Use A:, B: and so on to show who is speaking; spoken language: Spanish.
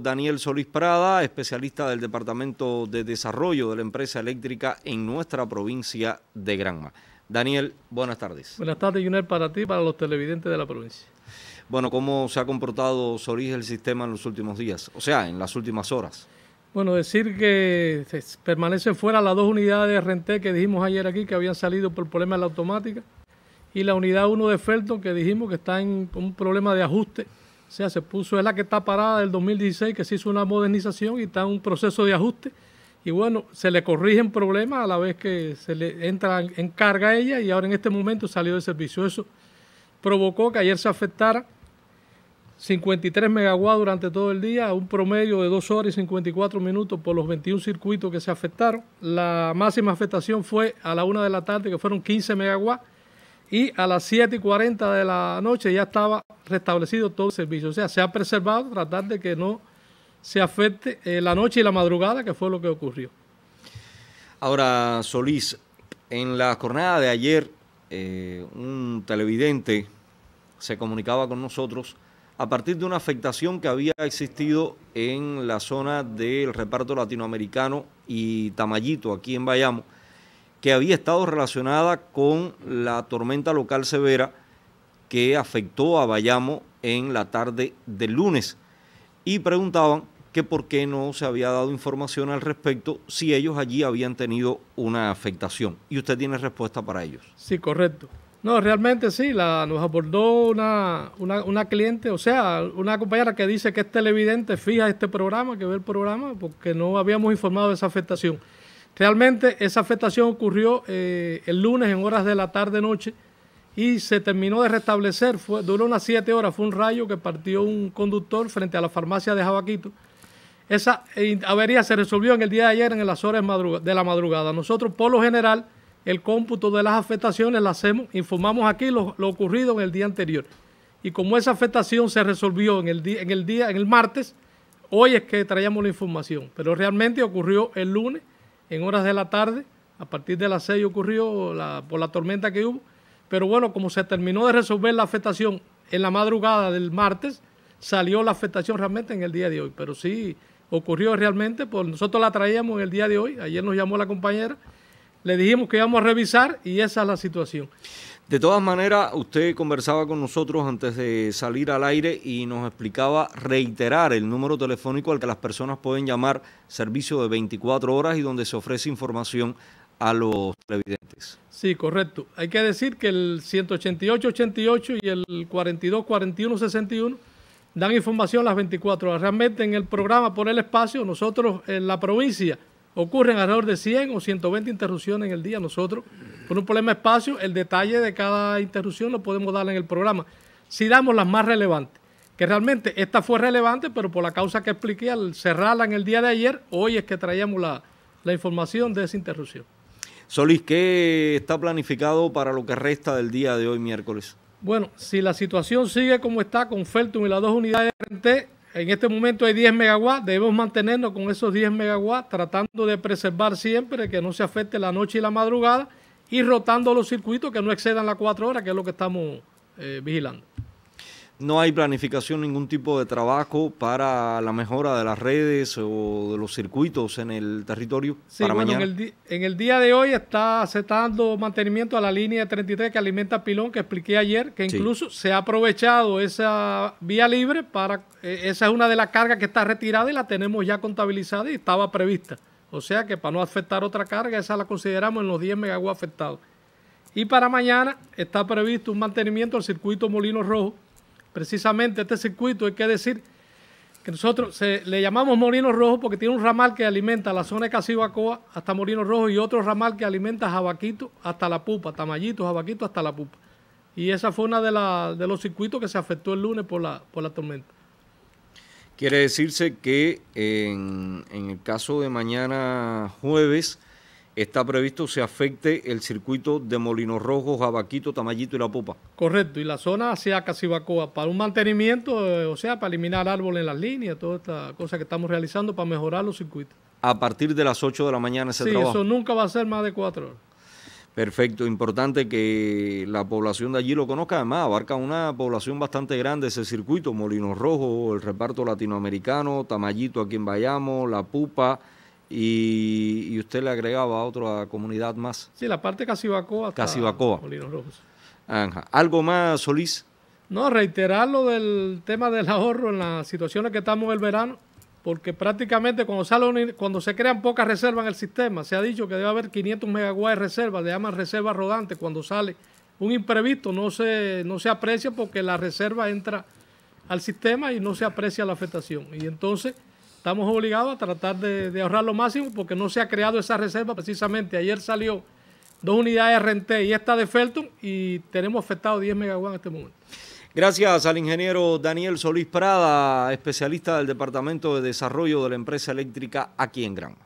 A: Daniel Solís Prada, especialista del Departamento de Desarrollo de la empresa eléctrica en nuestra provincia de Granma. Daniel, buenas tardes.
B: Buenas tardes, Junel, para ti y para los televidentes de la provincia.
A: Bueno, ¿cómo se ha comportado Solís el sistema en los últimos días? O sea, en las últimas horas.
B: Bueno, decir que permanecen fuera las dos unidades de rente que dijimos ayer aquí que habían salido por problemas de la automática y la unidad 1 de Felton que dijimos que está en un problema de ajuste sea, se puso, es la que está parada del 2016, que se hizo una modernización y está en un proceso de ajuste. Y bueno, se le corrigen problemas a la vez que se le entra en carga a ella y ahora en este momento salió de servicio. Eso provocó que ayer se afectara 53 megawatts durante todo el día, un promedio de 2 horas y 54 minutos por los 21 circuitos que se afectaron. La máxima afectación fue a la 1 de la tarde, que fueron 15 megawatts y a las 7 y 40 de la noche ya estaba restablecido todo el servicio. O sea, se ha preservado, tratar de que no se afecte eh, la noche y la madrugada, que fue lo que ocurrió.
A: Ahora, Solís, en la jornada de ayer, eh, un televidente se comunicaba con nosotros a partir de una afectación que había existido en la zona del reparto latinoamericano y Tamayito, aquí en Bayamo que había estado relacionada con la tormenta local severa que afectó a Bayamo en la tarde del lunes. Y preguntaban que por qué no se había dado información al respecto si ellos allí habían tenido una afectación. Y usted tiene respuesta para ellos.
B: Sí, correcto. No, realmente sí, la, nos abordó una, una, una, cliente, o sea, una compañera que dice que es televidente, fija este programa, que ve el programa, porque no habíamos informado de esa afectación. Realmente esa afectación ocurrió eh, el lunes en horas de la tarde-noche y se terminó de restablecer, duró unas siete horas, fue un rayo que partió un conductor frente a la farmacia de Jabaquito. Esa eh, avería se resolvió en el día de ayer en las horas de la madrugada. Nosotros por lo general el cómputo de las afectaciones la hacemos, informamos aquí lo, ocurrido en el día anterior. Y como esa afectación se resolvió en el, en el día, en el martes, hoy es que traíamos la información, pero realmente ocurrió el lunes en horas de la tarde. A partir de las 6 ocurrió por la tormenta que hubo. Pero bueno, como se terminó de resolver la afectación en la madrugada del martes, salió la afectación realmente en el día de hoy. Pero sí ocurrió realmente, por pues nosotros la traíamos en el día de hoy. Ayer nos llamó la compañera, le dijimos que íbamos a revisar y esa es la situación.
A: De todas maneras, usted conversaba con nosotros antes de salir al aire y nos explicaba reiterar el número telefónico al que las personas pueden llamar servicio de 24 horas y donde se ofrece información a los televidentes.
B: Sí, correcto. Hay que decir que el 188-88 y el 42-41-61 dan información las 24 horas. Realmente en el programa Por el Espacio, nosotros en la provincia ocurren alrededor de 100 o 120 interrupciones en el día. Nosotros, con un problema de espacio, el detalle de cada interrupción lo podemos dar en el programa. Si damos las más relevantes, que realmente esta fue relevante, pero por la causa que expliqué, al cerrarla en el día de ayer, hoy es que traíamos la, la información de esa interrupción.
A: Solís, ¿qué está planificado para lo que resta del día de hoy, miércoles?
B: Bueno, si la situación sigue como está con Feltum y las dos unidades de RNT, en este momento hay 10 megawatts, debemos mantenernos con esos 10 megawatts, tratando de preservar siempre que no se afecte la noche y la madrugada y rotando los circuitos que no excedan las 4 horas, que es lo que estamos eh, vigilando.
A: No hay planificación, ningún tipo de trabajo para la mejora de las redes o de los circuitos en el territorio para mañana. En
B: el, el, día de hoy está, se mantenimiento a la línea 33 que alimenta Pilón, que expliqué ayer, que incluso se ha aprovechado esa vía libre para... E, esa es una de las cargas que está retirada y la tenemos ya contabilizada y estaba prevista. O sea que para no afectar otra carga, esa la consideramos en los 10 megawatts afectados. Y para mañana está previsto un mantenimiento al circuito Molino Rojo, precisamente este circuito, hay que decir que nosotros le llamamos Morino Rojo porque tiene un ramal que alimenta la zona de Casibacoa hasta Morino Rojo y otro ramal que alimenta Jabaquito hasta La Pupa, Tamayito, Jabaquito hasta La Pupa. Y esa fue una de, de los circuitos que se afectó el lunes por la, por la tormenta.
A: Quiere decirse que en el caso de mañana jueves, está previsto se afecte el circuito de Molinos Rojos, Jabaquito, Tamayito y La Popa.
B: Correcto, y la zona hacia Casibacoa, para un mantenimiento, eh, o sea, para eliminar árboles en las líneas, toda esta cosa que estamos realizando para mejorar los circuitos.
A: A partir de las 8 de la mañana ese sí, eso
B: nunca va a ser más de 4 horas.
A: Perfecto, importante que la población de allí lo conozca, además abarca una población bastante grande ese circuito, Molinos Rojos, el reparto latinoamericano, Tamayito aquí en Bayamo, La Pupa, y, usted le agregaba a otra comunidad más. Sí, la parte Casibacoa. Casibacoa. ¿Algo más, Solís?
B: No, reiterar lo del tema del ahorro en las situaciones que estamos en el verano, porque prácticamente cuando, sale cuando se crean pocas reservas en el sistema, se ha dicho que debe haber 500 megawatts de reservas, de llaman reservas rodantes, cuando sale un imprevisto no se, no se aprecia porque la reserva entra al sistema y no se aprecia la afectación. Y entonces estamos obligados a tratar de, ahorrar lo máximo porque no se ha creado esa reserva precisamente. Ayer salió dos unidades RNT y esta de Felton y tenemos afectado 10 megawatts en este momento.
A: Gracias al ingeniero Daniel Solís Prada, especialista del Departamento de Desarrollo de la empresa eléctrica aquí en Gran.